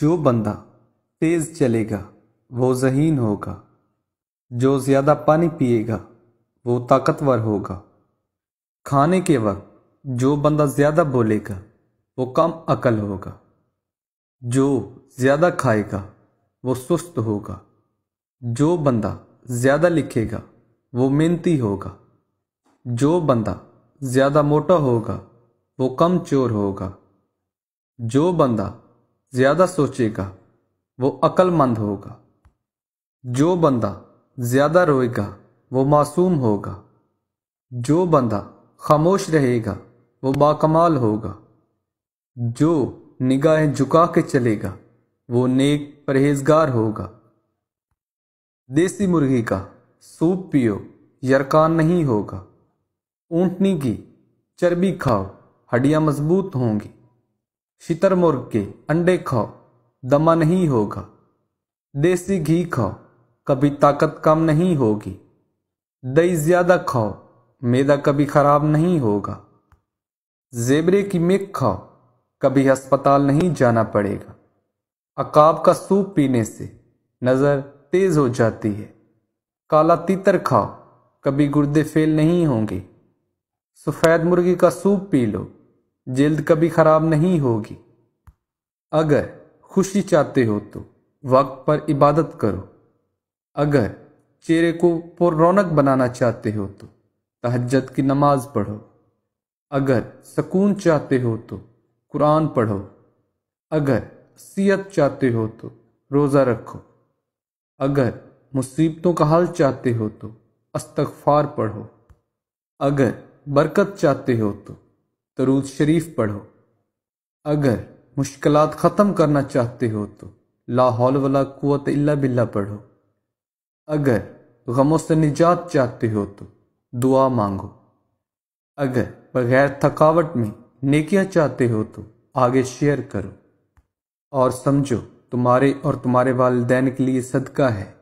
जो बंदा तेज चलेगा वो जहीन होगा जो ज़्यादा पानी पिएगा वो ताकतवर होगा खाने के वक्त जो बंदा ज़्यादा बोलेगा वो कम अकल होगा जो ज़्यादा खाएगा वो सुस्त होगा जो बंदा ज़्यादा लिखेगा वो मेहनती होगा जो बंदा ज़्यादा मोटा होगा वो कम चोर होगा जो बंदा ज़्यादा सोचेगा वो अक्लमंद होगा जो बंदा ज़्यादा रोएगा वो मासूम होगा जो बंदा खामोश रहेगा वो बाकमाल होगा जो निगाहें झुका के चलेगा वो नेक परहेजगार होगा देसी मुर्गी का सूप पियो यरकान नहीं होगा ऊँटनी की चर्बी खाओ हड्डियाँ मजबूत होंगी मुर्ग के अंडे खाओ दमा नहीं होगा देसी घी खाओ कभी ताकत कम नहीं होगी दही ज़्यादा खाओ मैदा कभी ख़राब नहीं होगा जेबरे की मिक खाओ कभी अस्पताल नहीं जाना पड़ेगा अकाब का सूप पीने से नज़र तेज़ हो जाती है काला तीतर खाओ कभी गुर्दे फेल नहीं होंगे सफ़ेद मुर्गी का सूप पी लो जल्द कभी खराब नहीं होगी अगर खुशी चाहते हो तो वक्त पर इबादत करो अगर चेहरे को पुर रौनक बनाना चाहते हो तो तहजत की नमाज पढ़ो अगर सुकून चाहते हो तो कुरान पढ़ो अगर सियत चाहते हो तो रोज़ा रखो अगर मुसीबतों का हल चाहते हो तो अस्तगफार पढ़ो अगर बरकत चाहते हो तो दरूद तो शरीफ पढ़ो अगर मुश्किल ख़त्म करना चाहते हो तो ला हौल वला कुत इल्ला बिल्ला पढ़ो अगर गमों से निजात चाहते हो तो दुआ मांगो अगर बगैर थकावट में नेकियां चाहते हो तो आगे शेयर करो और समझो तुम्हारे और तुम्हारे वालदेन के लिए सदका है